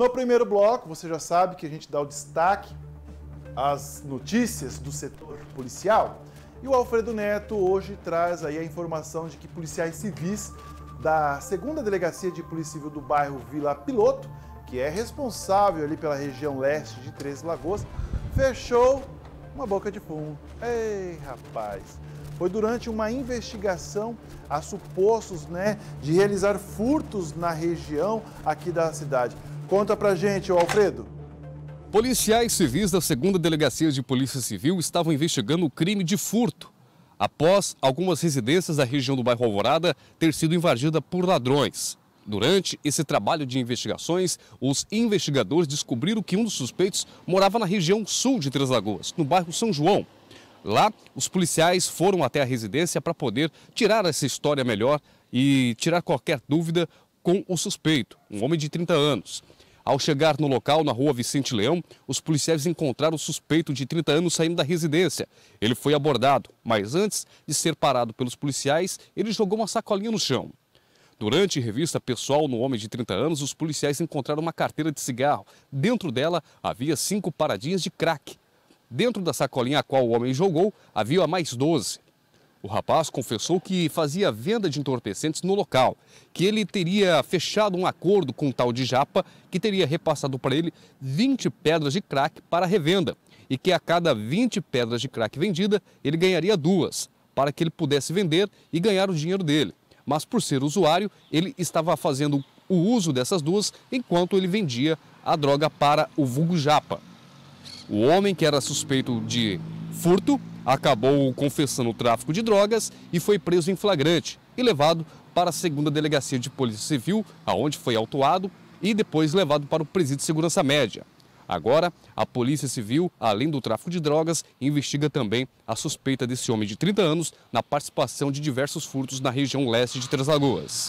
No primeiro bloco, você já sabe que a gente dá o destaque às notícias do setor policial. E o Alfredo Neto hoje traz aí a informação de que policiais civis da segunda delegacia de polícia civil do bairro Vila Piloto, que é responsável ali pela região leste de Três Lagoas, fechou uma boca de fumo. Ei, rapaz! Foi durante uma investigação a supostos, né, de realizar furtos na região aqui da cidade. Conta pra gente, Alfredo. Policiais civis da 2 Delegacia de Polícia Civil estavam investigando o crime de furto após algumas residências da região do bairro Alvorada ter sido invadida por ladrões. Durante esse trabalho de investigações, os investigadores descobriram que um dos suspeitos morava na região sul de Três Lagoas, no bairro São João. Lá, os policiais foram até a residência para poder tirar essa história melhor e tirar qualquer dúvida com o suspeito, um homem de 30 anos. Ao chegar no local, na rua Vicente Leão, os policiais encontraram o suspeito de 30 anos saindo da residência. Ele foi abordado, mas antes de ser parado pelos policiais, ele jogou uma sacolinha no chão. Durante revista pessoal no homem de 30 anos, os policiais encontraram uma carteira de cigarro. Dentro dela havia cinco paradinhas de crack. Dentro da sacolinha a qual o homem jogou, havia mais 12. O rapaz confessou que fazia venda de entorpecentes no local, que ele teria fechado um acordo com um tal de Japa, que teria repassado para ele 20 pedras de crack para revenda e que a cada 20 pedras de crack vendida, ele ganharia duas, para que ele pudesse vender e ganhar o dinheiro dele. Mas por ser usuário, ele estava fazendo o uso dessas duas enquanto ele vendia a droga para o vulgo Japa. O homem que era suspeito de furto acabou confessando o tráfico de drogas e foi preso em flagrante e levado para a segunda delegacia de polícia civil, aonde foi autuado e depois levado para o presídio de segurança média. Agora, a Polícia Civil, além do tráfico de drogas, investiga também a suspeita desse homem de 30 anos na participação de diversos furtos na região leste de Três Lagoas.